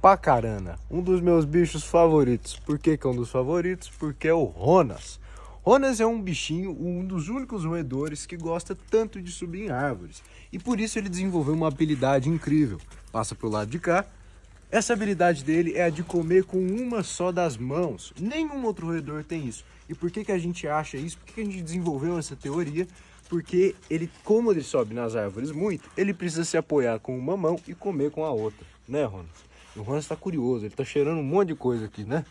Pacarana, um dos meus bichos favoritos. Por que, que é um dos favoritos? Porque é o Ronas. Ronas é um bichinho, um dos únicos roedores que gosta tanto de subir em árvores. E por isso ele desenvolveu uma habilidade incrível. Passa para o lado de cá. Essa habilidade dele é a de comer com uma só das mãos. Nenhum outro roedor tem isso. E por que, que a gente acha isso? Por que, que a gente desenvolveu essa teoria? Porque ele, como ele sobe nas árvores muito, ele precisa se apoiar com uma mão e comer com a outra, né, Ronas? O Hans tá curioso, ele tá cheirando um monte de coisa aqui, né?